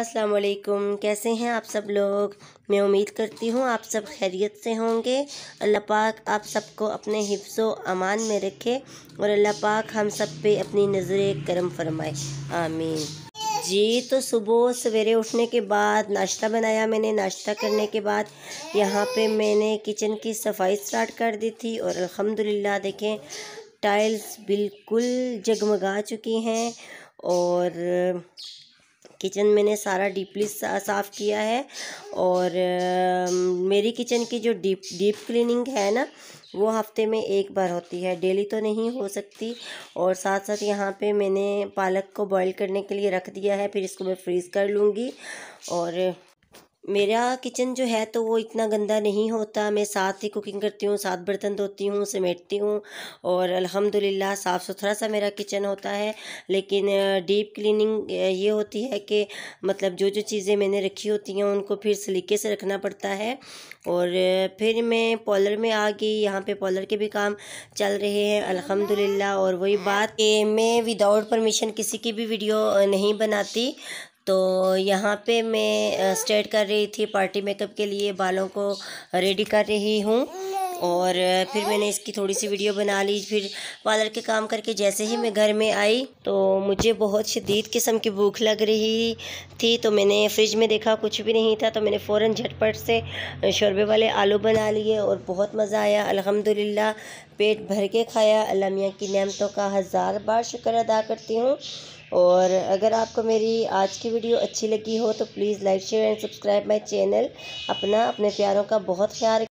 अस्सलाम वालेकुम कैसे हैं आप सब लोग मैं उम्मीद करती हूँ आप सब खैरियत से होंगे अल्लाह पाक आप सबको अपने हिफ्स अमान में रखे और अल्लाह पाक हम सब पे अपनी नज़र करम फरमाए आमीन जी तो सुबह सवेरे उठने के बाद नाश्ता बनाया मैंने नाश्ता करने के बाद यहाँ पे मैंने किचन की सफाई स्टार्ट कर दी थी और अल्हम्दुलिल्लाह देखें टाइल्स बिल्कुल जगमगा चुकी हैं और किचन मैंने सारा डीपली साफ़ किया है और मेरी किचन की जो डीप डीप क्लीनिंग है ना वो हफ्ते में एक बार होती है डेली तो नहीं हो सकती और साथ साथ यहाँ पे मैंने पालक को बॉईल करने के लिए रख दिया है फिर इसको मैं फ्रीज़ कर लूँगी और मेरा किचन जो है तो वो इतना गंदा नहीं होता मैं साथ ही कुकिंग करती हूँ साथ बर्तन धोती हूँ समेटती हूँ और अल्हम्दुलिल्लाह साफ़ सुथरा सा मेरा किचन होता है लेकिन डीप क्लीनिंग ये होती है कि मतलब जो जो चीज़ें मैंने रखी होती हैं उनको फिर सलीके से रखना पड़ता है और फिर मैं पॉलर में आ गई यहाँ पे पॉलर के भी काम चल रहे हैं अलहमद और वही बात कि मैं विदाउट परमिशन किसी की भी वीडियो नहीं बनाती तो यहाँ पे मैं स्टेट कर रही थी पार्टी मेकअप के लिए बालों को रेडी कर रही हूँ और फिर मैंने इसकी थोड़ी सी वीडियो बना ली फिर पार्लर के काम करके जैसे ही मैं घर में आई तो मुझे बहुत शदीद किस्म की भूख लग रही थी तो मैंने फ्रिज में देखा कुछ भी नहीं था तो मैंने फ़ौर झटपट से शोरबे वाले आलू बना लिए और बहुत मज़ा आया अल्हम्दुलिल्लाह पेट भर के खाया अलमिया की नमतों का हज़ार बार शुक्र अदा करती हूँ और अगर आपको मेरी आज की वीडियो अच्छी लगी हो तो please like share and subscribe my channel अपना अपने प्यारों का बहुत ख्याल